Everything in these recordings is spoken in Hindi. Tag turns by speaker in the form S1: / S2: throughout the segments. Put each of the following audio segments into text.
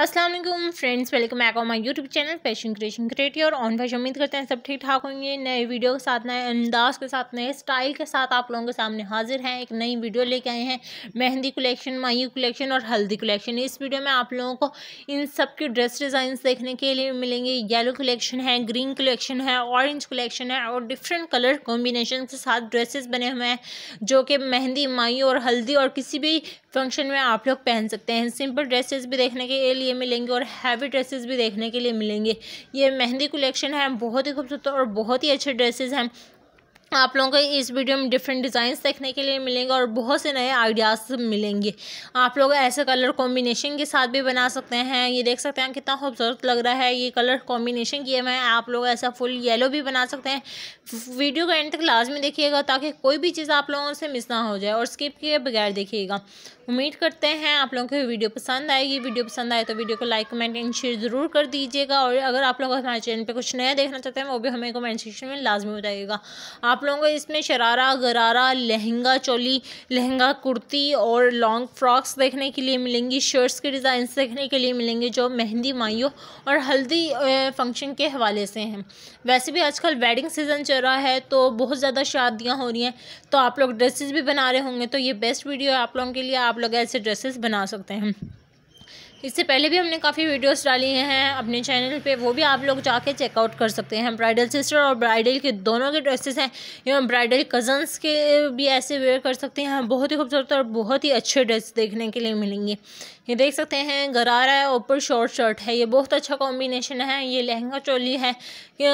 S1: Aslam friends welcome back on my YouTube channel fashion creation और ऑन फैशन उम्मीद करते हैं सब ठीक ठाक होंगे नए वीडियो के साथ नए अंदाज के साथ नए स्टाइल के साथ आप लोगों के सामने हाजिर हैं एक नई वीडियो लेके आए हैं मेहंदी कलेक्शन मायू कलेक्शन और हल्दी कलेक्शन इस वीडियो में आप लोगों को इन सब के ड्रेस डिज़ाइन देखने के लिए मिलेंगे येलो कलेक्शन है ग्रीन कलेक्शन है ऑरेंज कलेक्शन है और डिफरेंट कलर कॉम्बिनेशन के साथ ड्रेसेस बने हुए हैं जो कि मेहंदी मायू और हल्दी और किसी भी फंक्शन में आप लोग पहन सकते हैं सिंपल ड्रेसेस भी देखने के लिए मिलेंगे और हैवी ड्रेसेस भी देखने के लिए मिलेंगे ये मेहंदी कलेक्शन है बहुत ही खूबसूरत और बहुत ही अच्छे ड्रेसेस हैं आप लोगों को इस वीडियो में डिफरेंट डिज़ाइंस देखने के लिए मिलेंगे और बहुत से नए आइडियाज़ मिलेंगे आप लोग ऐसे कलर कॉम्बिनेशन के साथ भी बना सकते हैं ये देख सकते हैं कितना खूबसूरत लग रहा है ये कलर कॉम्बिनेशन किए हुए हैं आप लोग ऐसा फुल येलो भी बना सकते हैं वीडियो का एंड तक लाजमी देखिएगा ताकि कोई भी चीज़ आप लोगों से मिस ना हो जाए और स्किप किए बगैर देखिएगा उम्मीद करते हैं आप लोगों को वीडियो पसंद आएगी वीडियो पसंद आए तो वीडियो को लाइक कमेंट एंड शेयर ज़रूर कर दीजिएगा और अगर आप लोग हमारे चैनल पर कुछ नया देखना चाहते हैं वो भी हमें कमेंट सेक्शन में लाजमी बताइएगा आप आप लोगों को इसमें शरारा गरारा लहंगा चोली लहंगा कुर्ती और लॉन्ग फ्रॉक्स देखने के लिए मिलेंगी शर्ट्स के डिज़ाइन देखने के लिए मिलेंगे जो मेहंदी माइयों और हल्दी फंक्शन के हवाले से हैं वैसे भी आजकल वेडिंग सीज़न चल रहा है तो बहुत ज़्यादा शादियाँ हो रही हैं तो आप लोग ड्रेसेस भी बना रहे होंगे तो ये बेस्ट वीडियो है आप लोगों के लिए आप लोग ऐसे ड्रेसेस बना सकते हैं इससे पहले भी हमने काफ़ी वीडियोस डाली हैं अपने चैनल पे वो भी आप लोग जाके चेकआउट कर सकते हैं ब्राइडल सिस्टर और ब्राइडल के दोनों के ड्रेसेस हैं एवं ब्राइडल कज़न्स के भी ऐसे वेयर कर सकते हैं बहुत ही खूबसूरत और बहुत ही अच्छे ड्रेस देखने के लिए मिलेंगे ये देख सकते हैं गरारा है ऊपर शॉर्ट शर्ट है ये बहुत अच्छा कॉम्बिनेशन है ये लहंगा चोली है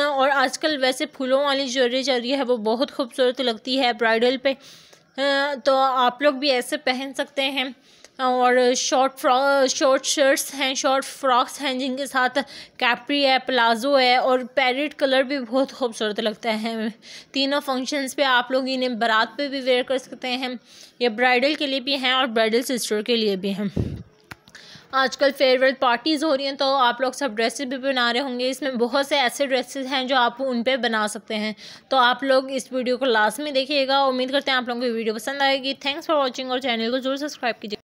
S1: और आजकल वैसे फूलों वाली ज्वेलरी चल रही है वो बहुत खूबसूरत लगती है ब्राइडल पर तो आप लोग भी ऐसे पहन सकते हैं और शॉर्ट फ्रॉ शॉर्ट शर्ट्स हैं शॉर्ट फ्रॉक्स हैं जिनके साथ कैपरी है प्लाजो है और पैरेट कलर भी बहुत खूबसूरत लगता है तीनों फंक्शंस पे आप लोग इन्हें बारात पे भी वेयर कर सकते हैं ये ब्राइडल के लिए भी हैं और ब्राइडल सिस्टर के लिए भी हैं आजकल फेयरवेल पार्टीज़ हो रही हैं तो आप लोग सब ड्रेसेस भी बना रहे होंगे इसमें बहुत से ऐसे ड्रेसेस हैं जो आप उन पर बना सकते हैं तो आप लोग इस वीडियो को लास्ट में देखिएगा उम्मीद करते हैं आप लोगों को वीडियो पसंद आएगी थैंक्स फॉर वॉचिंग और चैनल को जरूर सब्सक्राइब कीजिए